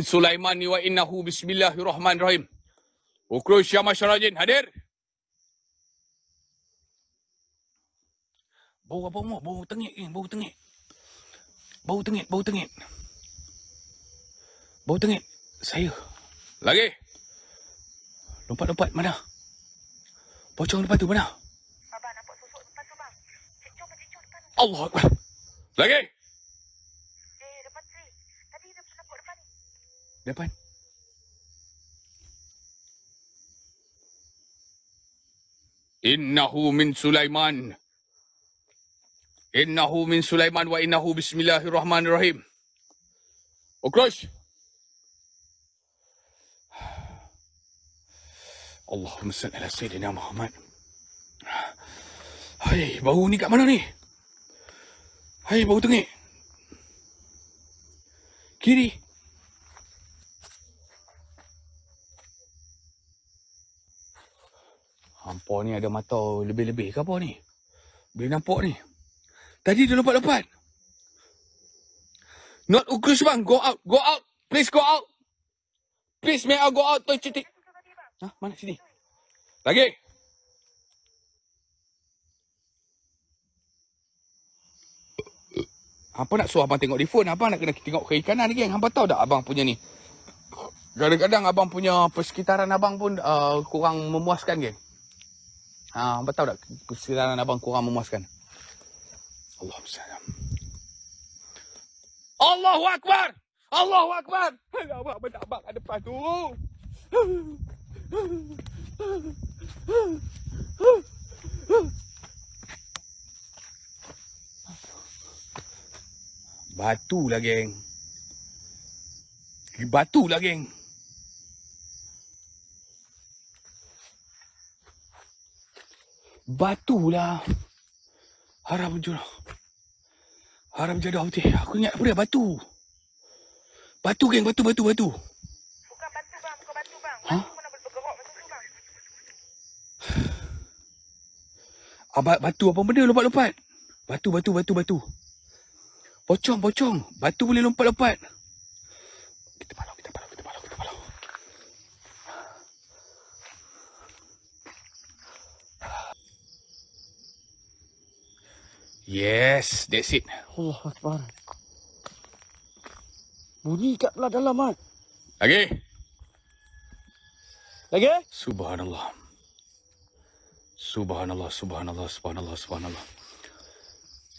Sulaiman ni wa innahu bismillahirrahmanirrahim. Ukrus ya masyarajin hadir. Bau apa mu? Bau tengik eh, bau tengik. Bau tengik, bau tengik. Bau tengik. Saya. Lagi. Lompat-lompat mana? Pocong lompat, tu mana? Abang nampak susuk depan tu bang. Cecok-cecok depan. Allah. Lagi. depan innahu min sulaiman innahu min sulaiman wa innahu bismillahirrahmanirrahim okrosh Allahumma salli ala sayyidina Muhammad hai bau ni kat mana ni hai bau tengik kiri Hampa ni ada mata lebih-lebih ke apa ni? Boleh nampak ni. Tadi dia lompat-lompat. Not ukur bang Go out. Go out. Please go out. Please may I go out. Toi cuti. Ha? Mana sini? Lagi. Apa nak suruh abang tengok di phone? Abang nak kena tengok kiri kanan geng Hampa tahu tak abang punya ni? Kadang-kadang abang punya persekitaran abang pun uh, kurang memuaskan geng. Ha, abang tahu tak kesedaran abang kurang memuaskan? Allahu Akbar. Allahu Akbar. Allahu Akbar. Abang abang abang ada depan tu. Batu lah geng. Batu lah geng. Batu lah Haram muncul Haram jadah putih Aku ingat apa dia batu Batu geng batu batu batu Bukan ha? batu apa benda lompat-lompat Batu batu batu batu Pocong pocong Batu boleh lompat-lompat Kita malam kita malam Yes, that's it. Allah Akbar. Bunyi kat belah dalam, Mat. Lagi. Lagi? Subhanallah. Subhanallah, subhanallah, subhanallah, subhanallah.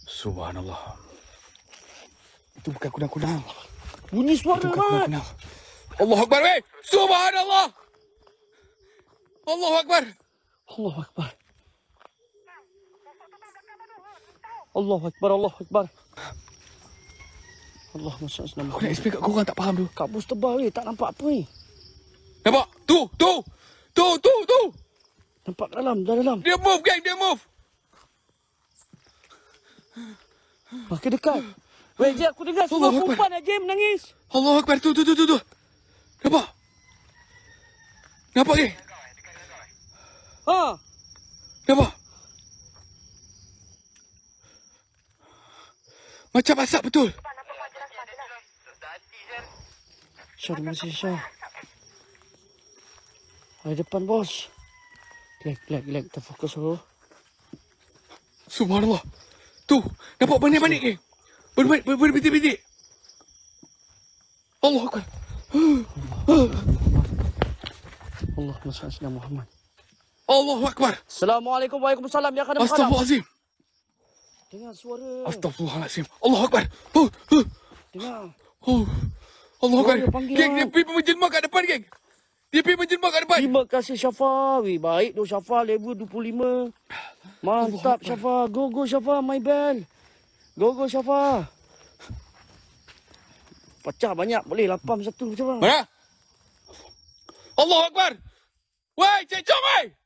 Subhanallah. Itu bukan kunang-kunang. Bunyi suara, Itu bukan Mat. Allah Akbar, Subhanallah. Allah Akbar. Allah Akbar. Allah, Akbar, Allahu Akbar. Allah masya-Allah. Aku nak explain kat kau orang tak faham tu. Kabus tebal ni, tak nampak apa ni. Nampak? Tu, tu. Tu, tu, tu. Nampak dalam, dah dalam. Dia move, gang, dia move. Makin dekat. Weh, dia aku dengar semua perempuan aja nangis. Allah, Akbar, tu, tu, tu, tu. Nampak? Nampak ni? Ha? Nampak? Macam asap betul. Syah, mana si Syah? Hari depan, bos. Lek, lek, lek. Kita fokus dulu. Subhanallah. Tu, nampak banyak-banyak ni. Berbit, berbit, berbit, berbit. Allah Akbar. Allah SWT. Allah Muhammad. Allah Akbar. Assalamualaikum warahmatullahi wabarakatuh. Astagfirullahaladzim. Dengar suara. Astagfirullahalazim. Allahu akbar. Oh. Oh. Dengar. Oh. Allahu akbar. Geng dia lah. pergi menjelma kat depan geng. Dia pergi menjelma kat depan. Terima kasih Syafa. Wei, baik doh Syafa level 25. Mantap Syafa. Go go Syafa my band, Go go Syafa. Pecah banyak boleh lapam satu macam mana? Mana? Allahu akbar. Wei, cek jom wei.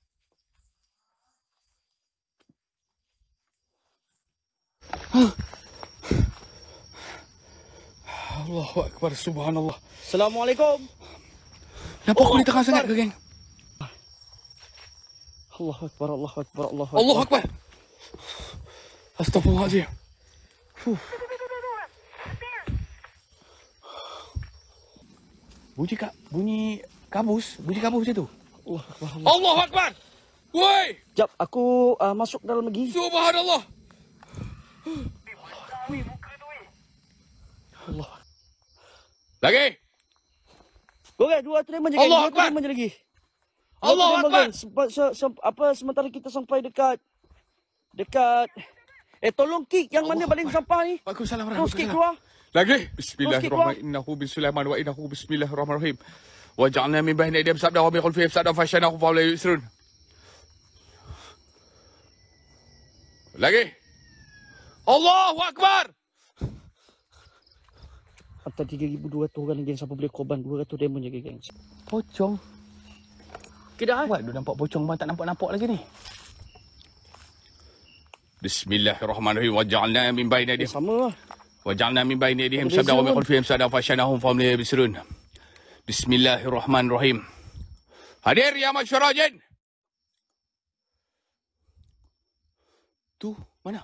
Allah Akbar Subhanallah Assalamualaikum Kenapa oh, aku ni tengah sangat ke geng? Allah Akbar Allah Akbar Allah Akbar Allah Akbar Astaghfirullahaladzim Bunyi kak Bunyi kabus Bunyi kabus macam tu Allah Akbar Allah, Akbar Woi Sekejap aku uh, masuk dalam lagi Subhanallah Allah. Lagi. Okay dua tiga menjadi Allah dua terima je lagi. Allah Akbar. Se se se apa sementara kita sampai dekat dekat Eh tolong kick yang Allah mana paling sampah ni? Waalaikumsalam Terus kick keluar. Lagi. Bismillahirrahmanirrahim. Innahu bin Sulaiman wa innahu bismillahirrahmanirrahim. Wa ja'alna min bahni adab sabda wa bi khulfi sabda fa shana khufa la yusrun. Lagi. Allahu Akbar. Hatta 3200 orang lagi siapa boleh korban 200 demon je geng. Pocong. Kita okay, dah. Buat dia nampak pocong bang tak nampak-nampak lagi ni. Bismillahirrahmanirrahim waj'alna min baini ya, adihim. Sama lah. Waj'alna min baini adihim sabda wa miqul fihim sada fashanahum fa amliya bisrun. Bismillahirrahmanirrahim. Hadir ya masyarakat Tu mana?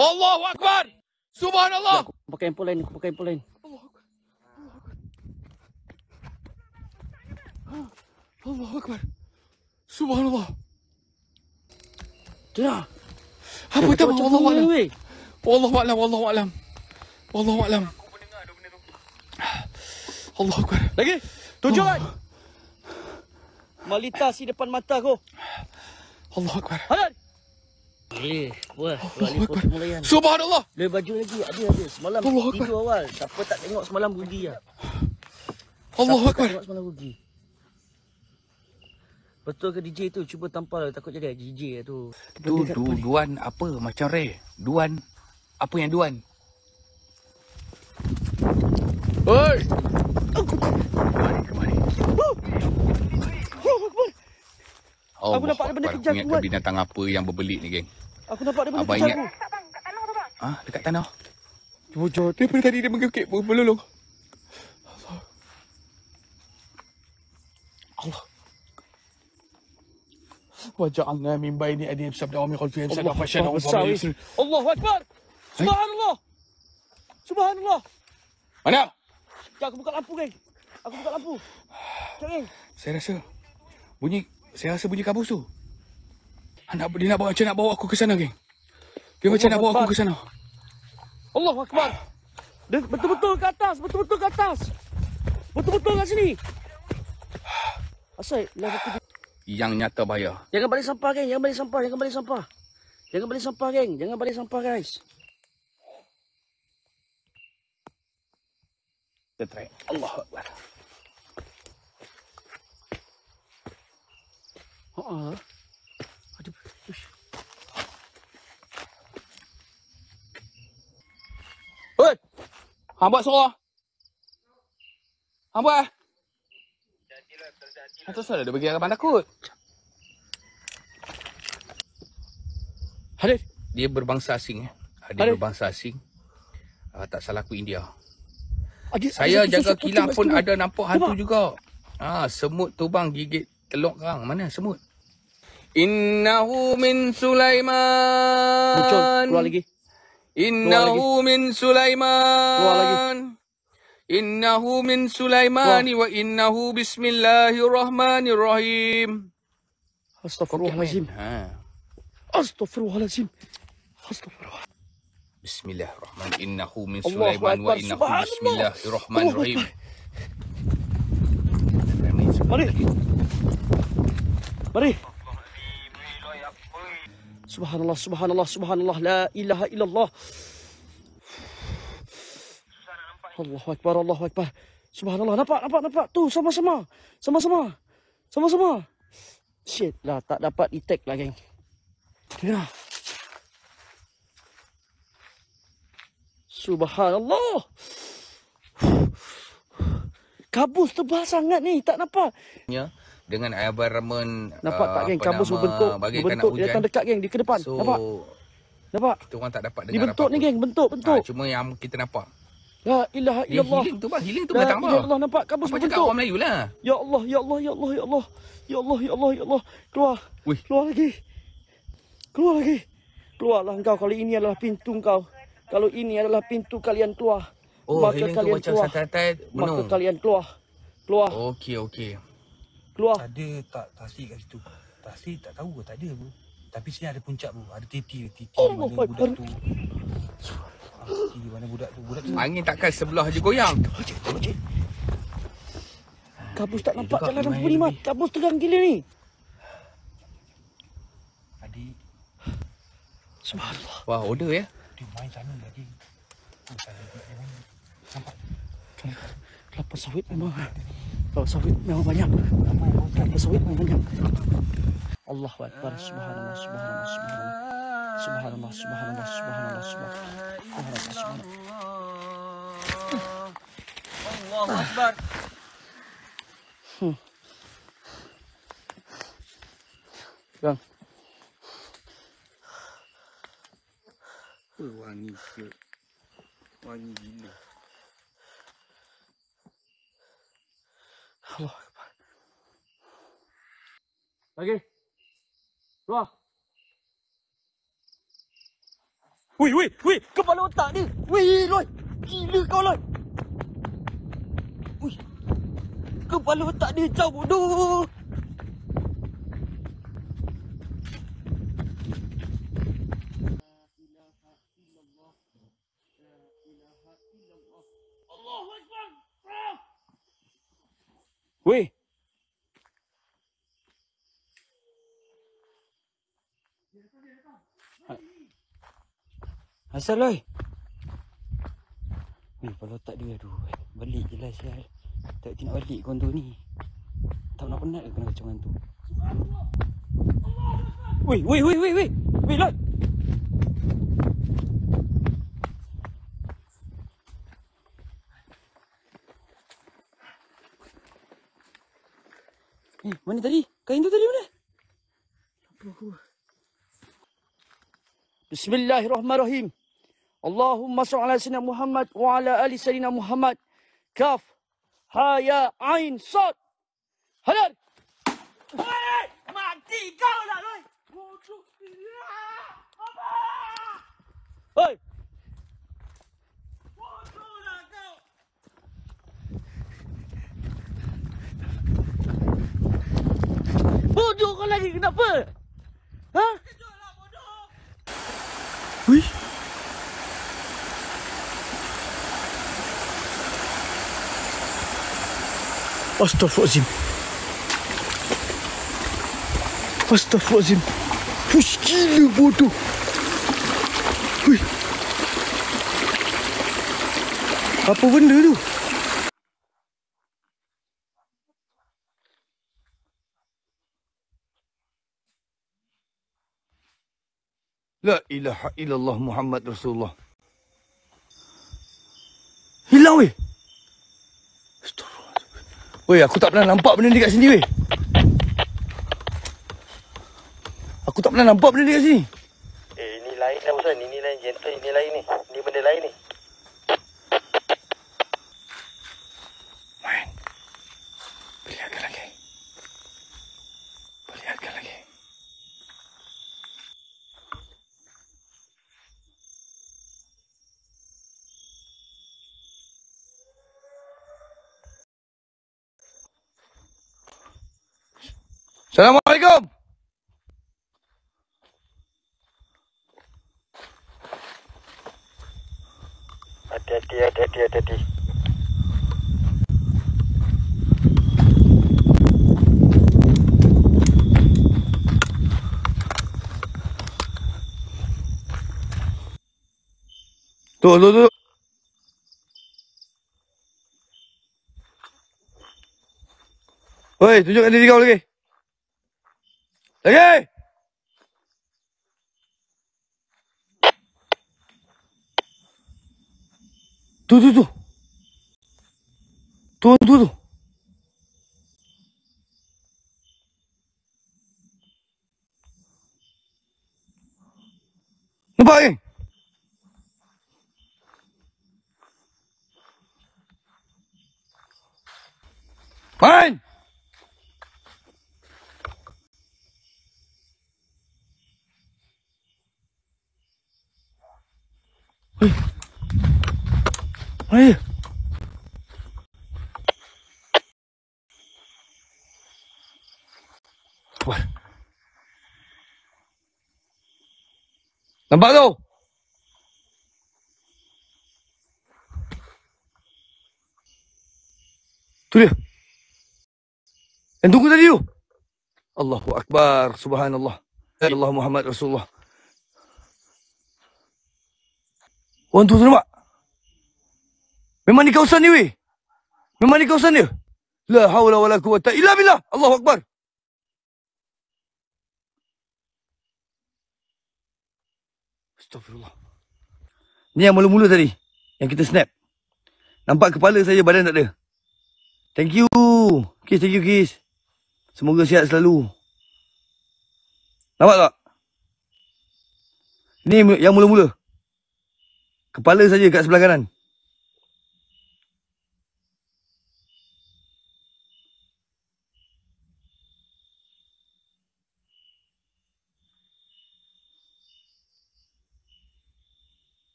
Allahu Akbar. Subhanallah. pakai impul lain. pakai impul lain. Allahu Akbar. Subhanallah. Kira. Apa tak mahu Allah wa'alam? Wallahu a'lam, wallahu a'lam. Wallahu a'lam. Allahu Akbar. Lagi. Tujuh oh. kan? Malita si depan mata kau. Allahu Akbar. Halal. Wah, kali oh, oh, kan. Subhanallah. Le baju lagi ada ada. Semalam Allah tidur Akbar. awal. Siapa tak tengok semalam rugi ah. Ya? Allahu Akbar. Tak tengok semalam rugi. Betul ke DJ tu cuba tampal takut jadi DJ lah tu. Tu du, duan apa macam re? Duan apa yang duan? Oi. Oh, aku nampak ada benda kejam buat. Binatang apa yang berbelit ni, geng? Aku nampak dia benda Abang ingat. Ah, ha? dekat tanah. Cuba jo. Dia tadi dia mengekek berlolong. Allah. Allah. mimba ini ada yang sabda wa min khalfihim sabda fashan wa sabra. Allah, akbar. Eh? Subhanallah. Subhanallah. Mana? Jom aku buka lampu, geng. Aku buka lampu. geng. Saya rasa bunyi saya rasa bunyi kabus tu. Anak ah, dia nak bawa nak bawa aku ke sana, geng. Dia macam nak bawa aku ke sana. Allah Akbar. Dia betul-betul ke atas, betul-betul ke atas. Betul-betul kat sini. Asal yang nyata bahaya. Jangan balik sampah, geng. Jangan balik sampah, jangan balik sampah. Jangan balik sampah, geng. Jangan balik sampah, guys. Kita Allah Akbar. Oh, uh -uh. Hang buat suruh. Hang buat. Hang tak salah dia bagi harapan takut. Harif. Dia berbangsa asing. Eh. Ah, dia Harif. berbangsa asing. Uh, tak salah aku India. Ajit, ah, Saya ajit, jaga kilang pun tu. ada nampak hantu Tepat. juga. Ha, semut tu bang gigit telok kerang. Mana semut? Innahu min Sulaiman. Muncul. Keluar lagi. إنه من سليمان إنه من سليمان وإنه بسم الله الرحمن الرحيم أستغفر الله العظيم أستغفر الله العظيم أستغفر الله بسم الله الرحمن إنه من سليمان وإنه بسم الله الرحمن الرحيم Mari. Mari. Subhanallah, subhanallah, subhanallah. La ilaha illallah. Allahu akbar, Allahu akbar. Subhanallah, nampak, nampak, nampak. Tu, sama-sama. Sama-sama. Sama-sama. Shit lah, tak dapat detect lah, geng. Dengar. Subhanallah. Kabus tebal sangat ni, tak nampak. Ya. Yeah dengan environment nampak tak eh, geng kabus berbentuk berbentuk dia datang dekat geng di ke depan, so, nampak nampak kita orang tak dapat dengar bentuk ni geng bentuk ha, bentuk ha, cuma yang kita nampak Ya ilah ya Allah. tu bah, healing tu datang Ya Allah nampak kabus berbentuk. Apa cakap orang lah. Ya Allah, ya Allah, ya Allah, ya Allah. Ya Allah, ya Allah, ya Allah. Keluar. Wih. Keluar lagi. Keluar lagi. Keluarlah engkau kalau ini adalah pintu engkau. Kalau ini adalah pintu kalian keluar. Oh, maka kalian keluar. Maka kalian keluar. Keluar. Okey, okey keluar. Tak ada tak tasik kat situ. Tasik tak tahu ke tak ada pun. Tapi sini ada puncak pun. Ada titi, titi oh, mana oh, budak oh. tu. Titi mana budak tu. Budak tu. Angin takkan sebelah je goyang. Kabus tak eh, nampak jalan lampu ni, Mat. Kabus terang gila ni. Adik. Subhanallah. Wah, order ya. Dia main sana lagi. Nampak. Kelapa sawit memang. بابا سويت نعم بنيام بابا سويت نعم بنيام الله أكبر سبحان الله سبحان الله سبحان الله سبحان الله سبحان الله سبحان الله سبحان الله سبحان الله الله أكبر يلا وانيس وانيس Lagi. Keluar. Wih, wih, wih. Kepala otak ni, Wih, Loi. Gila kau, Loi. Wih. Kepala otak dia cabut dulu. Weh. Ha. Asal oi. Ni kalau tak dia tu. Balik je lah Syar. Tak nak balik kau tu ni. Tak nak penat ke lah kena kacau tu. Weh, weh, weh, weh. Weh, Lord. Mana tadi? Kain tu tadi mana? Bismillahirrahmanirrahim. Allahumma salli ala sayyidina Muhammad wa ala ali sayyidina Muhammad. Kaf. Ha ya ain sad. Halal. Hey, mati kau lah, oi. Bodoh. Ya, apa? Hey. tajuk kau lagi kenapa? Ha? Wih. Astaghfirullahalazim. Astaghfirullahalazim. Fush gila bodoh. Wih. Apa benda tu? La ilaha illallah Muhammad Rasulullah. Hilang weh. Weh aku tak pernah nampak benda ni kat sini weh. Aku tak pernah nampak benda ni kat sini. Eh ini lain dah pasal ni. Ini lain gentle. Ini lain ni. Ini benda lain ni. Tuh, tuh, tuh. Hei, tunjukkan diri kau lagi. Lagi! Tu tu tu. Tu tu tu. Nampak ni? Eh? Fine. Hey. Hey. What? Number two. Three. Yang tunggu tadi tu. Allahu Akbar. Subhanallah. Ya Allah Muhammad Rasulullah. Orang tu nampak? Memang ni kawasan ni weh. Memang ni kawasan dia. La hawla wa la quwata illa billah. Allahu Akbar. Astaghfirullah. Ni yang mula-mula tadi. Yang kita snap. Nampak kepala saja badan tak ada. Thank you. Kiss, thank you, kiss. Semoga sihat selalu. Nampak tak? Ni yang mula-mula. Kepala saja kat sebelah kanan.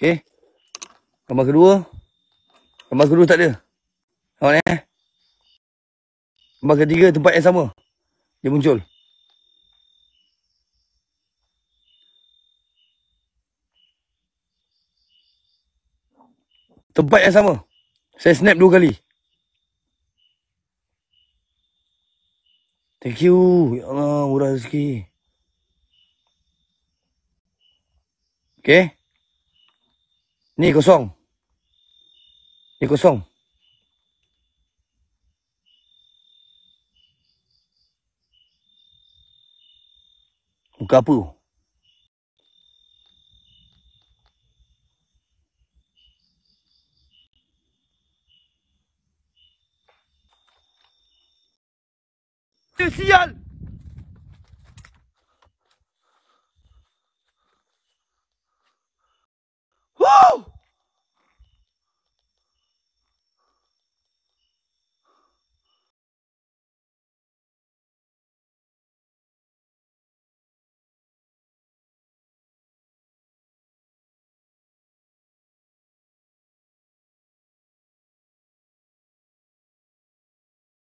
Okay. Gambar kedua. Gambar kedua tak ada. Nampak ni eh? Tempat ketiga tempat yang sama Dia muncul Tempat yang sama Saya snap dua kali Thank you Ya Allah murah rezeki Okay Ni kosong Ni kosong Ukapu. Sial!